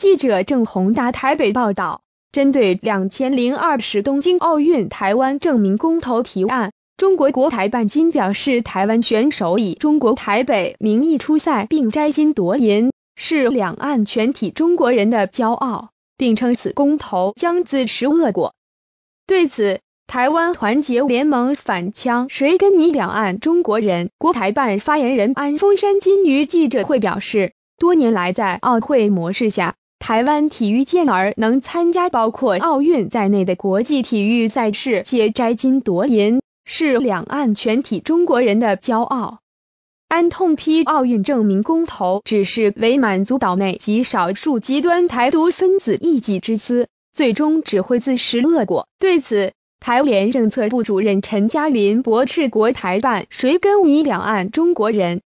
记者郑宏达台北报道，针对两千零二十东京奥运台湾证明公投提案，中国国台办今表示，台湾选手以中国台北名义出赛并摘金夺银，是两岸全体中国人的骄傲，并称此公投将自食恶果。对此，台湾团结联盟反呛：“谁跟你两岸中国人？”国台办发言人安峰山金鱼记者会表示，多年来在奥运会模式下。台湾体育健儿能参加包括奥运在内的国际体育赛事且摘金夺银，是两岸全体中国人的骄傲。安痛批奥运证明公投只是为满足岛内极少数极端台独分子一己之私，最终只会自食恶果。对此，台联政策部主任陈嘉林驳斥国台办：“谁跟你两岸中国人？”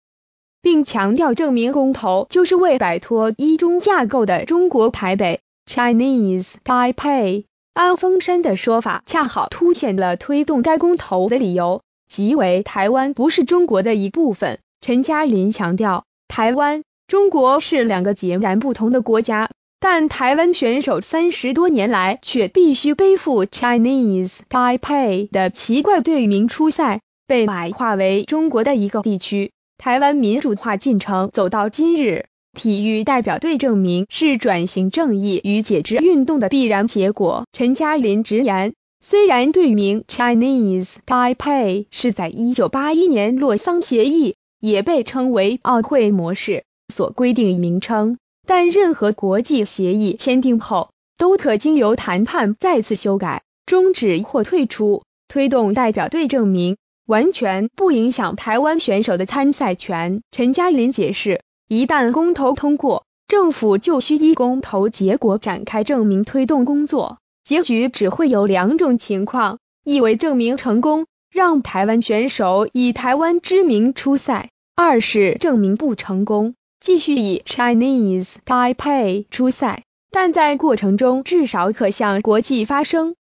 并强调，证明公投就是为摆脱一中架构的中国台北 （Chinese Taipei）。安峰山的说法恰好凸显了推动该公投的理由，即为台湾不是中国的一部分。陈嘉林强调，台湾、中国是两个截然不同的国家，但台湾选手三十多年来却必须背负 Chinese Taipei 的奇怪队名出赛，被矮化为中国的一个地区。台湾民主化进程走到今日，体育代表队证明是转型正义与解职运动的必然结果。陈嘉林直言，虽然队名 Chinese Taipei 是在1981年洛桑协议，也被称为奥会模式所规定名称，但任何国际协议签订后，都可经由谈判再次修改、终止或退出，推动代表队证明。完全不影响台湾选手的参赛权。陈嘉林解释，一旦公投通过，政府就需依公投结果展开证明推动工作。结局只会有两种情况：一为证明成功，让台湾选手以台湾之名出赛；二是证明不成功，继续以 Chinese Taipei 出赛。但在过程中，至少可向国际发声。